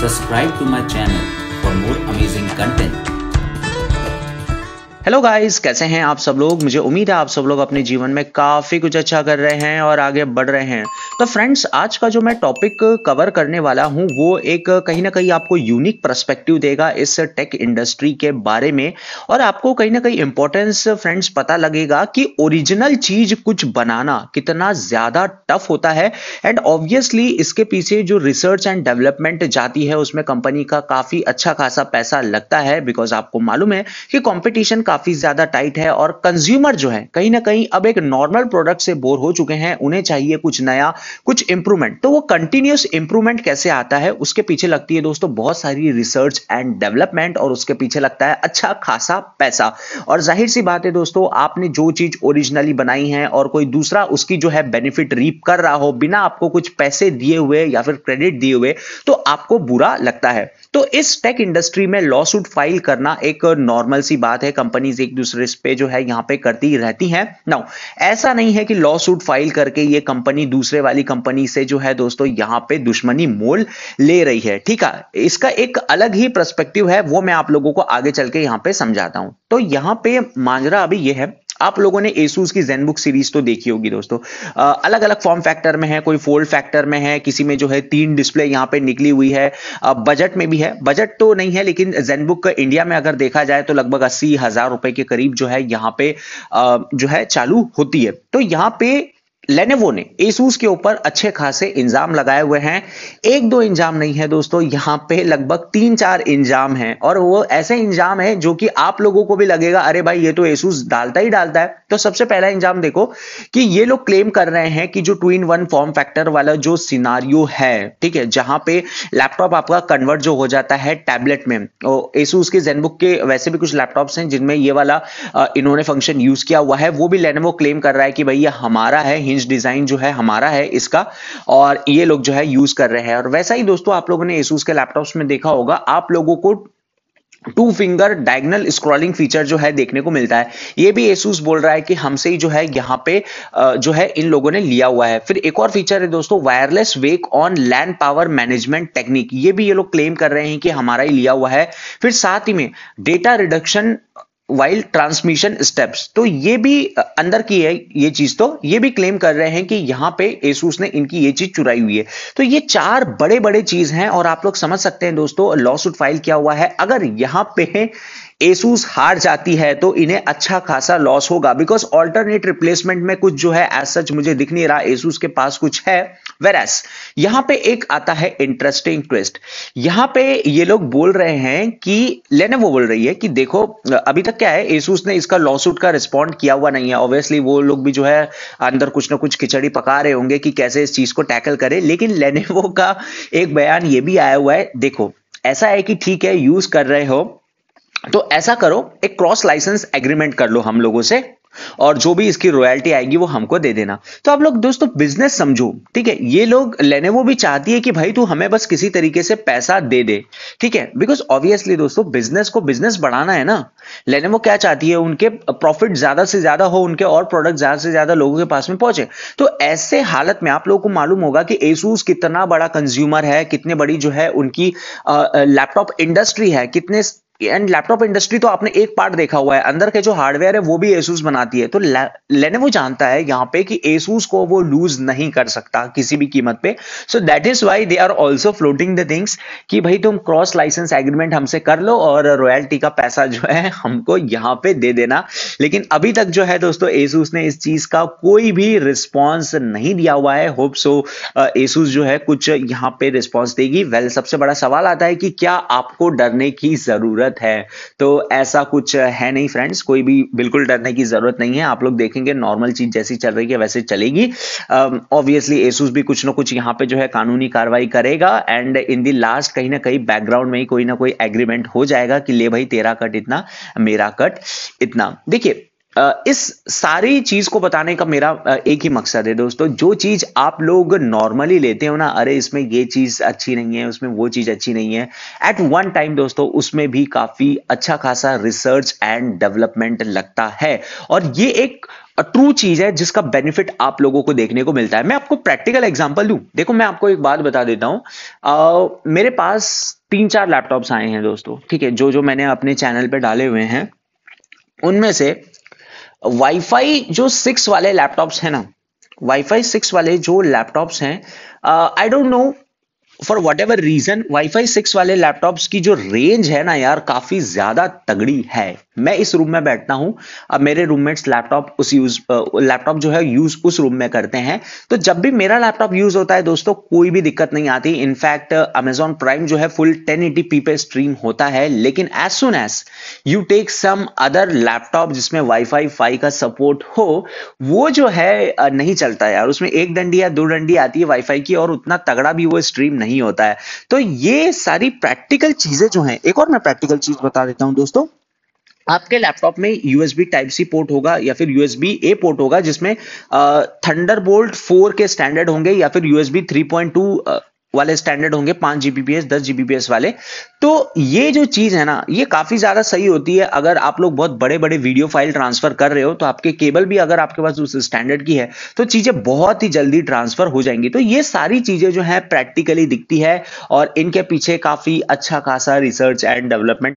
Subscribe to my channel for more amazing content. Hello guys कैसे हैं आप सब लोग मुझे उम्मीद है आप सब लोग अपने जीवन में काफ़ी कुछ अच्छा कर रहे हैं और आगे बढ़ रहे हैं तो फ्रेंड्स आज का जो मैं टॉपिक कवर करने वाला हूं वो एक कहीं ना कहीं आपको यूनिक पर्सपेक्टिव देगा इस टेक इंडस्ट्री के बारे में और आपको कहीं ना कहीं इंपॉर्टेंस फ्रेंड्स पता लगेगा कि ओरिजिनल चीज कुछ बनाना कितना ज़्यादा टफ होता है एंड ऑब्वियसली इसके पीछे जो रिसर्च एंड डेवलपमेंट जाती है उसमें कंपनी का काफ़ी अच्छा खासा पैसा लगता है बिकॉज आपको मालूम है कि कॉम्पिटिशन का काफी ज्यादा टाइट है और कंज्यूमर जो है कहीं ना कहीं अब एक नॉर्मल प्रोडक्ट से बोर हो चुके हैं उन्हें चाहिए कुछ नया कुछ इंप्रूवमेंट तो वो कंटिन्यूस इंप्रूवमेंट कैसे आता है उसके पीछे लगती है दोस्तों बहुत सारी रिसर्च एंड डेवलपमेंट और उसके पीछे लगता है अच्छा खासा पैसा और जाहिर सी बात है दोस्तों आपने जो चीज ओरिजिनली बनाई है और कोई दूसरा उसकी जो है बेनिफिट रीप कर रहा हो बिना आपको कुछ पैसे दिए हुए या फिर क्रेडिट दिए हुए तो आपको बुरा लगता है तो इस टेक इंडस्ट्री में लॉ सूट फाइल करना एक नॉर्मल सी बात है कंपनी कंपनीज एक दूसरे पे जो है यहाँ पे करती रहती हैं नाउ ऐसा नहीं है कि लॉ सूट फाइल करके ये कंपनी दूसरे वाली कंपनी से जो है दोस्तों यहाँ पे दुश्मनी मोल ले रही है ठीक है इसका एक अलग ही प्रस्पेक्टिव है वो मैं आप लोगों को आगे चल के यहाँ पे समझाता हूँ तो यहाँ पे मांजरा अभी ये है आप लोगों ने एसूस की जेनबुक सीरीज तो देखी होगी दोस्तों आ, अलग अलग फॉर्म फैक्टर में है कोई फोल्ड फैक्टर में है किसी में जो है तीन डिस्प्ले यहाँ पे निकली हुई है बजट में भी है बजट तो नहीं है लेकिन जेनबुक का इंडिया में अगर देखा जाए तो लगभग अस्सी हजार रुपए के करीब जो है यहाँ पे आ, जो है चालू होती है तो यहाँ पे लेनेवो ने एसूस के ऊपर अच्छे खासे इंजाम लगाए हुए हैं एक दो इंजाम नहीं है दोस्तों यहाँ पे लगभग तीन चार इंजाम हैं और वो ऐसे इंजाम हैं जो कि आप लोगों को भी लगेगा अरे भाई ये तो एसूस डालता ही डालता है तो सबसे पहला इंजाम देखो कि ये लोग क्लेम कर रहे हैं कि जो two in one form factor वाला जो सिनारियो है ठीक है जहां पे लैपटॉप आपका कन्वर्ट जो हो जाता है टैबलेट में एसूस के जेनबुक के वैसे भी कुछ लैपटॉप्स हैं जिनमें ये वाला इन्होंने फंक्शन यूज किया हुआ है वो भी लेनेवो क्लेम कर रहा है कि भाई ये हमारा है रेंज डिजाइन जो है हमारा है इसका और ये लोग जो है यूज कर रहे हैं और वैसा ही दोस्तों आप लोगों ने एसूस के लैपटॉप्स में देखा होगा आप लोगों को two finger diagonal scrolling feature जो है देखने को मिलता है ये भी एसूस बोल रहा है कि हमसे ही जो है यहाँ पे जो है इन लोगों ने लिया हुआ है फिर एक और फीचर है दोस्तों wireless wake on LAN power management technique ये भी ये लोग क्लेम कर रहे हैं कि हमारा ही लिया हुआ है फिर साथ ही में data reduction wild transmission steps तो ये भी अंदर की है ये चीज तो ये भी क्लेम कर रहे हैं कि यहां पे एसूस ने इनकी ये चीज चुराई हुई है तो ये चार बड़े बड़े चीज हैं और आप लोग समझ सकते हैं दोस्तों लॉ सूट फाइल किया हुआ है अगर यहां पे एसूस हार जाती है तो इन्हें अच्छा खासा लॉस होगा बिकॉज ऑल्टरनेट रिप्लेसमेंट में कुछ जो है एज सच मुझे दिख नहीं रहा एसूस के पास कुछ है वेरस यहां पे एक आता है इंटरेस्टिंग ट्विस्ट यहां पे ये लोग बोल रहे हैं कि लेनेवो बोल रही है कि देखो अभी तक क्या है एसूस ने इसका सूट का रिस्पॉन्ड किया हुआ नहीं है ऑब्वियसली वो लोग भी जो है अंदर कुछ ना कुछ खिचड़ी पका रहे होंगे कि कैसे इस चीज को टैकल करें लेकिन लेनेवो का एक बयान ये भी आया हुआ है देखो ऐसा है कि ठीक है यूज कर रहे हो तो ऐसा करो एक क्रॉस लाइसेंस एग्रीमेंट कर लो हम लोगों से और जो भी इसकी रॉयल्टी आएगी वो हमको दे देना तो आप लोग दोस्तों तो बिजनेस समझो ठीक है ये लोग लेने वो भी चाहती है कि भाई तू हमें बस किसी तरीके से पैसा दे दे ठीक है बिकॉज ऑब्वियसली दोस्तों बिजनेस को बिजनेस बढ़ाना है ना लेने वो क्या चाहती है उनके प्रॉफिट ज्यादा से ज्यादा हो उनके और प्रोडक्ट ज्यादा से ज्यादा लोगों के पास में पहुंचे तो ऐसे हालत में आप लोगों को मालूम होगा कि एसूस कितना बड़ा कंज्यूमर है कितने बड़ी जो है उनकी लैपटॉप इंडस्ट्री है कितने एंड लैपटॉप इंडस्ट्री तो आपने एक पार्ट देखा हुआ है अंदर के जो हार्डवेयर है वो भी एसूस बनाती है तो लेने वो जानता है यहाँ पे कि एसूस को वो लूज नहीं कर सकता किसी भी कीमत पे so that is why they are also floating the things कि भाई तुम क्रॉस लाइसेंस एग्रीमेंट हमसे कर लो और रॉयल्टी का पैसा जो है हमको यहाँ पे दे देना लेकिन अभी तक जो है दोस्तों एसूस ने इस चीज का कोई भी रिस्पॉन्स नहीं दिया हुआ है होप सो एसूस जो है कुछ यहाँ पे रिस्पॉन्स देगी वेल well, सबसे बड़ा सवाल आता है कि क्या आपको डरने की जरूरत जरूरत है तो ऐसा कुछ है नहीं फ्रेंड्स कोई भी बिल्कुल डरने की जरूरत नहीं है आप लोग देखेंगे नॉर्मल चीज जैसी चल रही है वैसे चलेगी ऑब्वियसली um, एसूस भी कुछ ना कुछ यहाँ पे जो है कानूनी कार्रवाई करेगा एंड इन दी लास्ट कहीं ना कहीं बैकग्राउंड में ही कोई ना कोई एग्रीमेंट हो जाएगा कि ले भाई तेरा कट इतना मेरा कट इतना देखिए इस सारी चीज को बताने का मेरा एक ही मकसद है दोस्तों जो चीज आप लोग नॉर्मली लेते हो ना अरे इसमें ये चीज अच्छी नहीं है उसमें वो चीज अच्छी नहीं है एट वन टाइम दोस्तों उसमें भी काफी अच्छा खासा रिसर्च एंड डेवलपमेंट लगता है और ये एक ट्रू चीज है जिसका बेनिफिट आप लोगों को देखने को मिलता है मैं आपको प्रैक्टिकल एग्जाम्पल दू देखो मैं आपको एक बात बता देता हूं मेरे पास तीन चार लैपटॉप्स आए हैं दोस्तों ठीक है जो जो मैंने अपने चैनल पे डाले हुए हैं उनमें से वाईफाई जो सिक्स वाले लैपटॉप्स हैं ना वाईफाई सिक्स वाले जो लैपटॉप्स हैं I don't know for whatever reason wifi six वाले लैपटॉप की जो रेंज है ना यार काफी ज्यादा तगड़ी है मैं इस रूम में बैठता हूं अब मेरे रूममेट्स लैपटॉप उस यूज लैपटॉप जो है यूज उस रूम में करते हैं तो जब भी मेरा लैपटॉप यूज होता है दोस्तों कोई भी दिक्कत नहीं आती इनफैक्ट अमेजोन प्राइम जो है फुल टेन पी पे स्ट्रीम होता है लेकिन as soon as you take some other laptop जिसमें वाई फाई फाई का सपोर्ट हो वो जो है नहीं चलता यार उसमें एक डंडी या दो डंडी आती है वाई फाई की और उतना तगड़ा भी वो स्ट्रीम नहीं नहीं होता है तो ये सारी प्रैक्टिकल चीजें जो हैं एक और मैं प्रैक्टिकल चीज बता देता हूं दोस्तों आपके लैपटॉप में यूएसबी टाइप सी पोर्ट होगा या फिर यूएसबी ए पोर्ट होगा जिसमें थंडरबोल्ट फोर के स्टैंडर्ड होंगे या फिर यूएसबी थ्री पॉइंट टू वाले स्टैंडर्ड होंगे पांच जीबीपीएस दस जीबीपीएस वाले तो ये जो चीज है ना ये काफी ज्यादा सही होती है अगर आप लोग बहुत बड़े बड़े वीडियो फाइल ट्रांसफर कर रहे हो तो आपके केबल भी अगर आपके पास उस स्टैंडर्ड की है तो चीजें बहुत ही जल्दी ट्रांसफर हो जाएंगी तो ये सारी चीजें जो है प्रैक्टिकली दिखती है और इनके पीछे काफी अच्छा खासा रिसर्च एंड डेवलपमेंट